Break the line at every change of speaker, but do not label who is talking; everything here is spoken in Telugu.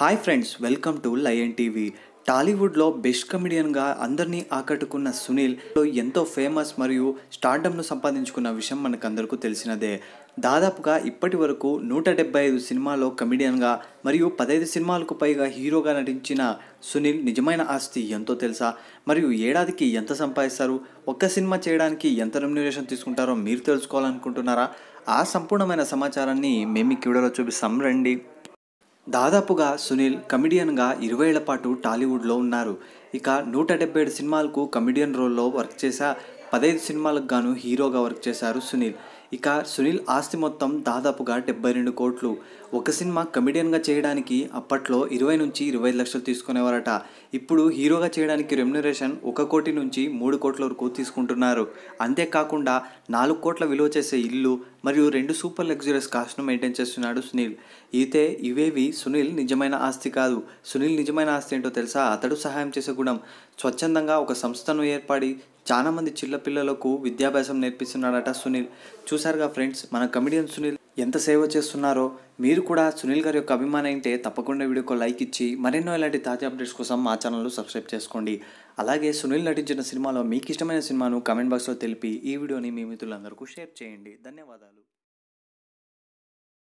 hi friends welcome to Lion TV టాలీవుడ్లో బెస్ట్ కమెడియన్గా అందరినీ ఆకట్టుకున్న సునీల్ ఎంతో ఫేమస్ మరియు స్టార్డమ్ను సంపాదించుకున్న విషయం మనకు అందరికీ తెలిసినదే దాదాపుగా ఇప్పటి వరకు నూట డెబ్బై ఐదు సినిమాల్లో కమెడియన్గా మరియు పదహైదు సినిమాలకు పైగా హీరోగా నటించిన సునీల్ నిజమైన ఆస్తి ఎంతో తెలుసా మరియు ఏడాదికి ఎంత సంపాదిస్తారు ఒక్క సినిమా చేయడానికి ఎంత రెమ్యునరేషన్ తీసుకుంటారో మీరు తెలుసుకోవాలనుకుంటున్నారా ఆ సంపూర్ణమైన సమాచారాన్ని మేము ఈ వీడియోలో చూపిస్తాం రండి దాదాపుగా సునీల్ కమిడియన్గా ఏళ్ల పాటు టాలీవుడ్లో ఉన్నారు ఇక నూట డెబ్బై ఏడు సినిమాలకు కమిడియన్ రోల్లో వర్క్ చేసా పదహైదు సినిమాలకు గాను హీరోగా వర్క్ చేశారు సునీల్ ఇక సునీల్ ఆస్తి మొత్తం దాదాపుగా డెబ్బై రెండు కోట్లు ఒక సినిమా కమెడియన్గా చేయడానికి అప్పట్లో ఇరవై నుంచి ఇరవై లక్షలు తీసుకునేవారట ఇప్పుడు హీరోగా చేయడానికి రెమ్యునరేషన్ ఒక కోటి నుంచి మూడు కోట్ల వరకు తీసుకుంటున్నారు అంతేకాకుండా నాలుగు కోట్ల విలువ చేసే ఇల్లు మరియు రెండు సూపర్ లగ్జరీస్ కాస్ట్ను మెయింటైన్ చేస్తున్నాడు సునీల్ అయితే ఇవేవి సునీల్ నిజమైన ఆస్తి కాదు సునీల్ నిజమైన ఆస్తి ఏంటో తెలుసా అతడు సహాయం చేసే గుణం స్వచ్ఛందంగా ఒక సంస్థను ఏర్పడి చాలామంది చిన్నపిల్లలకు విద్యాభ్యాసం నేర్పిస్తున్నాడట సునీల్ చూ చూసారుగా ఫ్రెండ్స్ మన కమిడియన్ సునీల్ ఎంత సేవ చేస్తున్నారో మీరు కూడా సునీల్ గారి యొక్క అభిమానం అయితే తప్పకుండా వీడియోకి లైక్ ఇచ్చి మరెన్నో ఇలాంటి తాజా అప్డేట్స్ కోసం మా ఛానల్లో సబ్స్క్రైబ్ చేసుకోండి అలాగే సునీల్ నటించిన సినిమాలో మీకు ఇష్టమైన సినిమాను కమెంట్ బాక్స్లో తెలిపి ఈ వీడియోని మీ మిత్రులందరికీ షేర్ చేయండి ధన్యవాదాలు